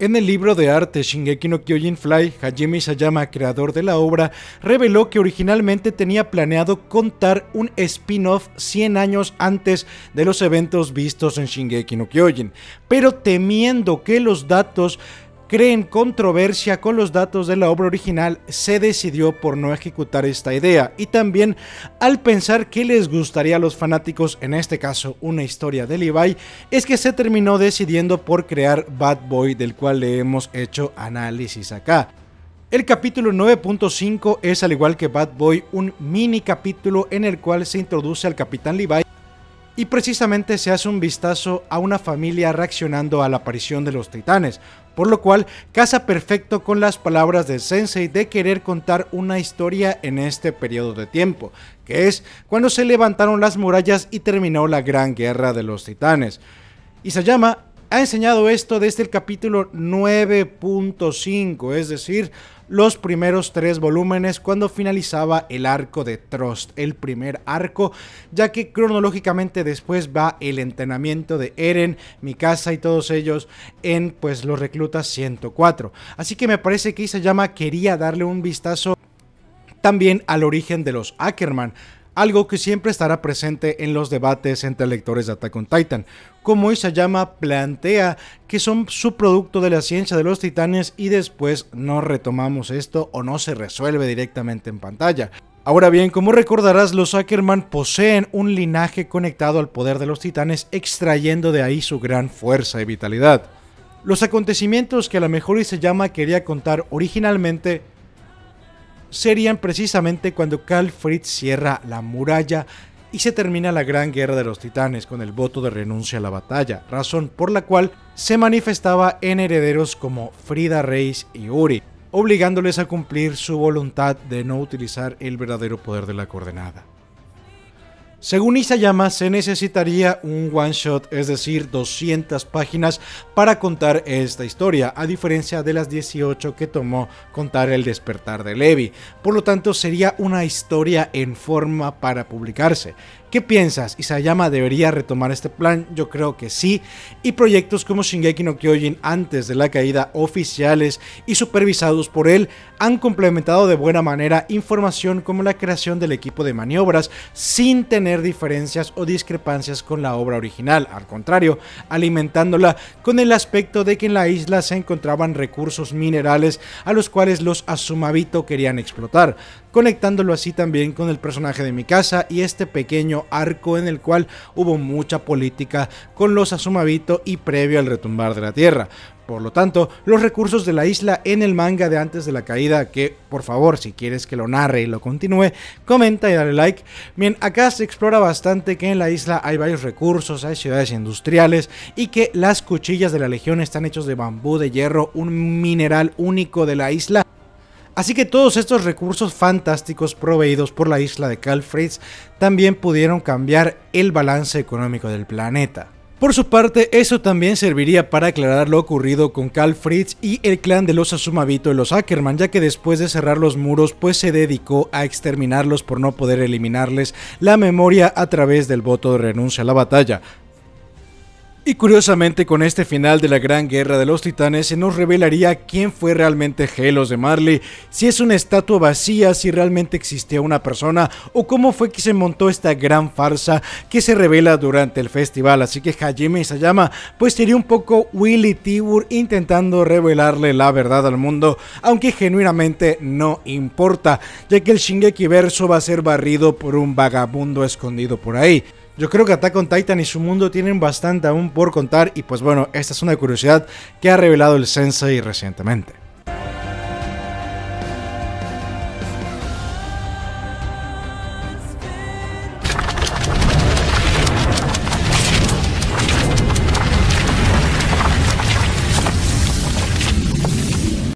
En el libro de arte Shingeki no Kyojin Fly, Hajime Isayama, creador de la obra, reveló que originalmente tenía planeado contar un spin-off 100 años antes de los eventos vistos en Shingeki no Kyojin, pero temiendo que los datos creen controversia con los datos de la obra original, se decidió por no ejecutar esta idea y también al pensar que les gustaría a los fanáticos, en este caso una historia de Levi, es que se terminó decidiendo por crear Bad Boy del cual le hemos hecho análisis acá. El capítulo 9.5 es al igual que Bad Boy un mini capítulo en el cual se introduce al capitán Levi y precisamente se hace un vistazo a una familia reaccionando a la aparición de los titanes, por lo cual casa perfecto con las palabras de sensei de querer contar una historia en este periodo de tiempo, que es cuando se levantaron las murallas y terminó la gran guerra de los titanes. Isayama ha enseñado esto desde el capítulo 9.5, es decir, los primeros tres volúmenes cuando finalizaba el arco de Trust, el primer arco, ya que cronológicamente después va el entrenamiento de Eren, Mikasa y todos ellos en pues los reclutas 104. Así que me parece que Isayama quería darle un vistazo también al origen de los Ackerman, algo que siempre estará presente en los debates entre lectores de Attack on Titan, como Isayama plantea que son subproducto de la ciencia de los titanes y después no retomamos esto o no se resuelve directamente en pantalla. Ahora bien, como recordarás, los Ackerman poseen un linaje conectado al poder de los titanes, extrayendo de ahí su gran fuerza y vitalidad. Los acontecimientos que a lo mejor Isayama quería contar originalmente serían precisamente cuando Carl Fritz cierra la muralla y se termina la Gran Guerra de los Titanes con el voto de renuncia a la batalla, razón por la cual se manifestaba en herederos como Frida Reis y Uri, obligándoles a cumplir su voluntad de no utilizar el verdadero poder de la coordenada. Según Isayama, se necesitaría un one shot, es decir, 200 páginas para contar esta historia, a diferencia de las 18 que tomó contar El despertar de Levi. Por lo tanto, sería una historia en forma para publicarse. ¿Qué piensas? ¿Isayama debería retomar este plan? Yo creo que sí. Y proyectos como Shingeki no Kyojin antes de la caída oficiales y supervisados por él han complementado de buena manera información como la creación del equipo de maniobras sin tener diferencias o discrepancias con la obra original, al contrario, alimentándola con el aspecto de que en la isla se encontraban recursos minerales a los cuales los Asumabito querían explotar conectándolo así también con el personaje de mi casa y este pequeño arco en el cual hubo mucha política con los Asumabito y previo al retumbar de la Tierra. Por lo tanto, los recursos de la isla en el manga de antes de la caída, que por favor, si quieres que lo narre y lo continúe, comenta y dale like. Bien, acá se explora bastante que en la isla hay varios recursos, hay ciudades industriales y que las cuchillas de la legión están hechos de bambú de hierro, un mineral único de la isla Así que todos estos recursos fantásticos proveídos por la isla de Calfritz también pudieron cambiar el balance económico del planeta. Por su parte, eso también serviría para aclarar lo ocurrido con Calfritz y el clan de los Asumavito y los Ackerman, ya que después de cerrar los muros, pues se dedicó a exterminarlos por no poder eliminarles la memoria a través del voto de renuncia a la batalla. Y curiosamente con este final de la Gran Guerra de los Titanes se nos revelaría quién fue realmente Helos de Marley, si es una estatua vacía, si realmente existía una persona o cómo fue que se montó esta gran farsa que se revela durante el festival. Así que Hajime Isayama pues sería un poco Willy Tibur intentando revelarle la verdad al mundo, aunque genuinamente no importa, ya que el Shingeki verso va a ser barrido por un vagabundo escondido por ahí. Yo creo que Attack on Titan y su mundo tienen bastante aún por contar y pues bueno, esta es una curiosidad que ha revelado el sensei recientemente.